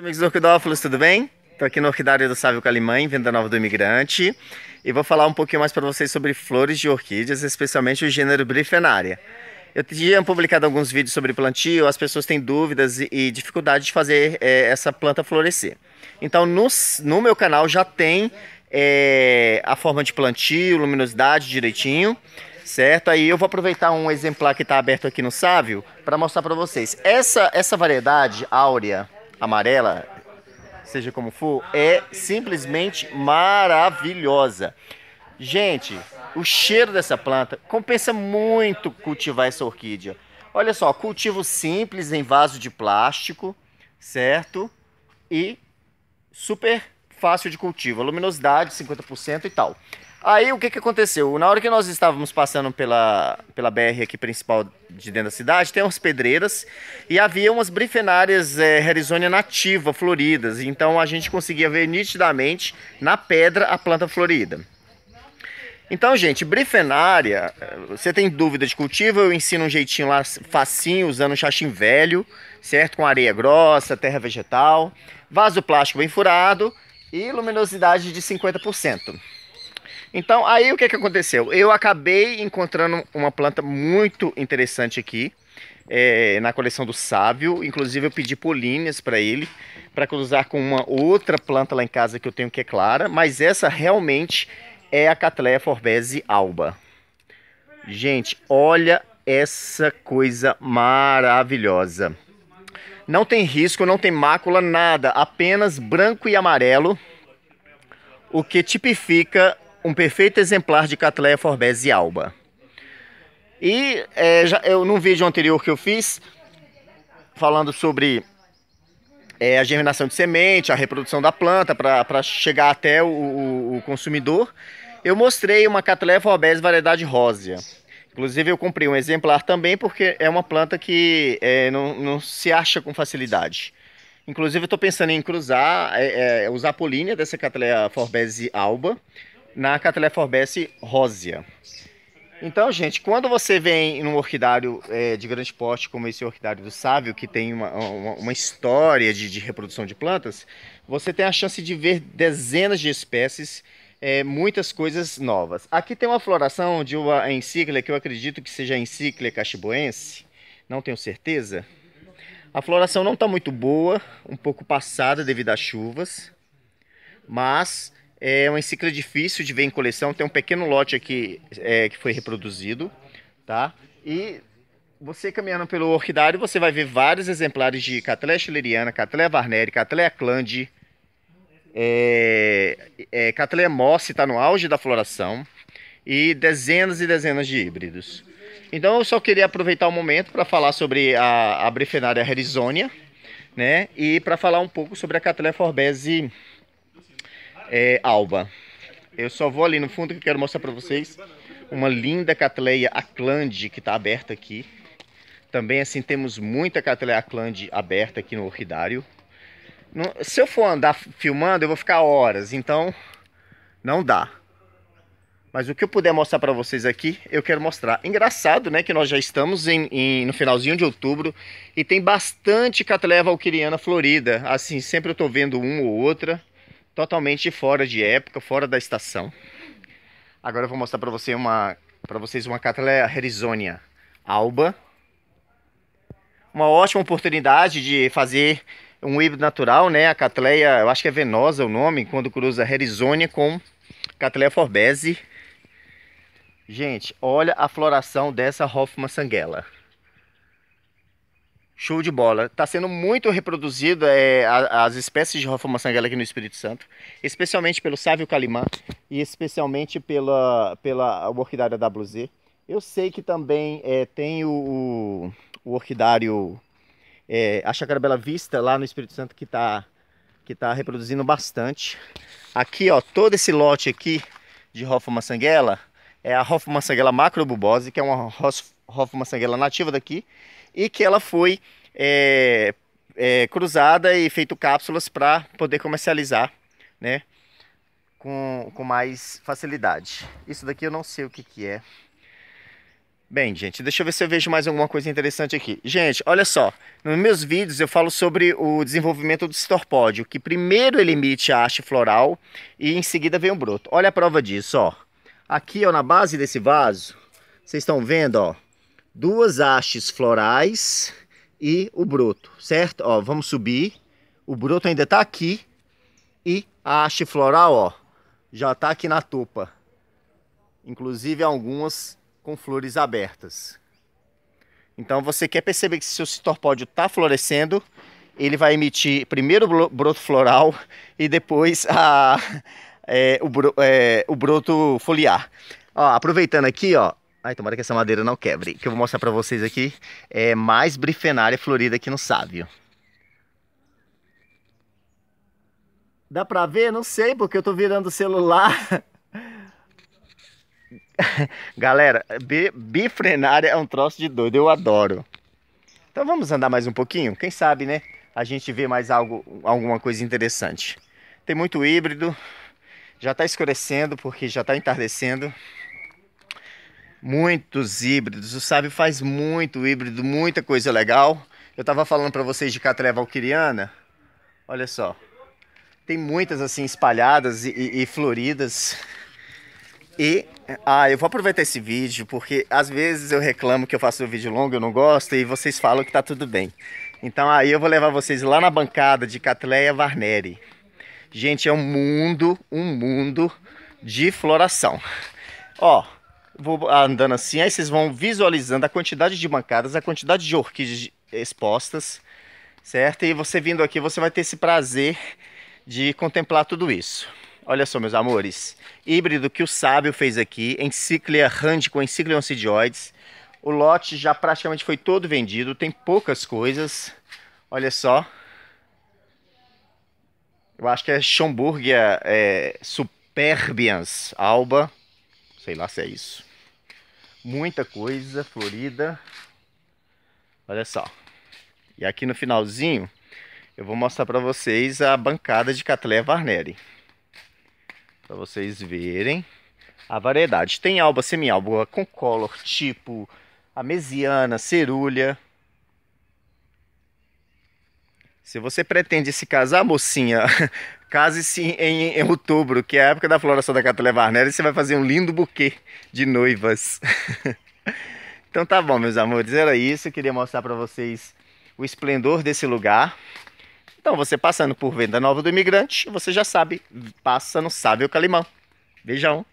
amigos do Orquidófilos, tudo bem? Estou aqui no Orquidário do Sávio Calimã, em Venda Nova do Imigrante, e vou falar um pouquinho mais para vocês sobre flores de orquídeas, especialmente o gênero Brifenaria. Eu tinha publicado alguns vídeos sobre plantio, as pessoas têm dúvidas e dificuldade de fazer é, essa planta florescer. Então, no, no meu canal já tem é, a forma de plantio, luminosidade direitinho, certo? Aí eu vou aproveitar um exemplar que está aberto aqui no Sávio para mostrar para vocês. Essa, essa variedade áurea amarela, seja como for, é simplesmente maravilhosa. Gente, o cheiro dessa planta compensa muito cultivar essa orquídea. Olha só, cultivo simples em vaso de plástico, certo? E super fácil de cultivo, a luminosidade 50% e tal. Aí o que, que aconteceu? Na hora que nós estávamos passando pela, pela BR aqui principal de dentro da cidade, tem umas pedreiras e havia umas brifenárias é, Arizona nativa, floridas. Então a gente conseguia ver nitidamente na pedra a planta florida. Então, gente, brifenária, você tem dúvida de cultivo, eu ensino um jeitinho lá facinho, usando um chachim velho, certo? Com areia grossa, terra vegetal, vaso plástico bem furado e luminosidade de 50%. Então, aí o que, que aconteceu? Eu acabei encontrando uma planta muito interessante aqui, é, na coleção do Sávio. Inclusive, eu pedi políneas para ele, para cruzar com uma outra planta lá em casa que eu tenho que é clara. Mas essa realmente é a Catlea forbese alba. Gente, olha essa coisa maravilhosa. Não tem risco, não tem mácula, nada. Apenas branco e amarelo. O que tipifica um perfeito exemplar de Cattleya forbese alba. E é, já, eu, num vídeo anterior que eu fiz, falando sobre é, a germinação de semente, a reprodução da planta para chegar até o, o, o, consumidor, eu mostrei uma Cattleya forbese variedade rósea. Inclusive eu comprei um exemplar também porque é uma planta que é, não, não, se acha com facilidade. Inclusive eu estou pensando em cruzar, é, é, usar a polínia dessa Cattleya forbese alba na Cataleformes rósea. Então, gente, quando você vem num orquidário é, de grande porte, como esse orquidário do Sávio, que tem uma, uma, uma história de, de, reprodução de plantas, você tem a chance de ver dezenas de espécies, é, muitas coisas novas. Aqui tem uma floração de uma encíclia, que eu acredito que seja a encíclia cachiboense, não tenho certeza. A floração não está muito boa, um pouco passada devido às chuvas, mas é uma encíclica difícil de ver em coleção, tem um pequeno lote aqui é, que foi reproduzido, tá? E você caminhando pelo orquidário, você vai ver vários exemplares de Cattleya schilleriana, Cattleya Varneri, Cattleya clande, é, é, Cattleya moss está no auge da floração e dezenas e dezenas de híbridos. Então eu só queria aproveitar o momento para falar sobre a, a Brifenaria herizonia, né? E para falar um pouco sobre a Cattleya forbese é, alba. Eu só vou ali no fundo que eu quero mostrar para vocês uma linda catleia aclande que está aberta aqui. Também assim temos muita catleia aclande aberta aqui no orquidário. se eu for andar filmando eu vou ficar horas, então não dá. Mas o que eu puder mostrar para vocês aqui, eu quero mostrar. Engraçado, né, que nós já estamos em, em, no finalzinho de outubro e tem bastante catleia valquiriana florida. Assim, sempre eu estou vendo uma ou outra totalmente fora de época, fora da estação. Agora eu vou mostrar para você uma, para vocês uma Cattleya Herizonia alba. Uma ótima oportunidade de fazer um híbrido natural, né? A Cattleya, eu acho que é venosa o nome, quando cruza Herizonia com Cattleya forbese. Gente, olha a floração dessa Hoffmann Sanguela. Show de bola. Está sendo muito reproduzida é, as espécies de Rafa sanguela aqui no Espírito Santo, especialmente pelo Sávio Calimã e especialmente pela, pela orquidária WZ. Eu sei que também é, tem o, o orquidário é, a Chácara Bela Vista lá no Espírito Santo que está que tá reproduzindo bastante. Aqui, ó, todo esse lote aqui de Hofa Sanguela é a Hofa Sanguela macrobubose, que é uma Hoffman Sanguela nativa daqui, e que ela foi é, é, cruzada e feito cápsulas para poder comercializar, né? Com, com mais facilidade. Isso daqui eu não sei o que, que é. Bem, gente, deixa eu ver se eu vejo mais alguma coisa interessante aqui. Gente, olha só, nos meus vídeos eu falo sobre o desenvolvimento do citorpódio, que primeiro ele emite a haste floral e em seguida vem o broto. Olha a prova disso, ó. Aqui, ó, na base desse vaso, vocês estão vendo, ó, duas hastes florais e o broto, certo? Ó, vamos subir. O broto ainda tá aqui e a haste floral, ó, já tá aqui na topa. Inclusive algumas com flores abertas. Então você quer perceber que seu citorpódio está florescendo, ele vai emitir primeiro o broto floral e depois a, é, o, é, o, broto foliar. Ó, aproveitando aqui, ó, Ai, tomara que essa madeira não quebre. Que eu vou mostrar para vocês aqui é mais brifenária florida aqui no Sávio. Dá pra ver? Não sei, porque eu tô virando o celular. Galera, bifrenária é um troço de doido, eu adoro. Então vamos andar mais um pouquinho? Quem sabe, né? A gente vê mais algo, alguma coisa interessante. Tem muito híbrido, já tá escurecendo porque já tá entardecendo. Muitos híbridos. O Sábio faz muito híbrido, muita coisa legal. Eu estava falando para vocês de catré valquiriana. Olha só. Tem muitas assim espalhadas e, e, e floridas. E ah, eu vou aproveitar esse vídeo porque às vezes eu reclamo que eu faço um vídeo longo, eu não gosto e vocês falam que tá tudo bem. Então aí eu vou levar vocês lá na bancada de Catleia Varneri. Gente, é um mundo, um mundo de floração. Ó, vou ah, andando assim, aí vocês vão visualizando a quantidade de bancadas, a quantidade de orquídeas expostas, certo? E você vindo aqui, você vai ter esse prazer de contemplar tudo isso. Olha só, meus amores, híbrido que o sábio fez aqui, Enciclia rand com Enciclia Oncidioides. O lote já praticamente foi todo vendido, tem poucas coisas. Olha só. Eu acho que é Schomburgia é, Superbians Alba. Sei lá se é isso. Muita coisa florida. Olha só. E aqui no finalzinho, eu vou mostrar para vocês a bancada de Catleya Varneri. Para vocês verem a variedade. Tem alba, semi-alba com color, tipo a mesiana, Se você pretende se casar, mocinha, Case-se em, em, outubro, que é a época da floração da Catalé Varnera, né? e você vai fazer um lindo buquê de noivas. então tá bom, meus amores, era isso. Eu queria mostrar para vocês o esplendor desse lugar. Então, você passando por Venda Nova do Imigrante, você já sabe, passa no Sábio Calimão. Beijão!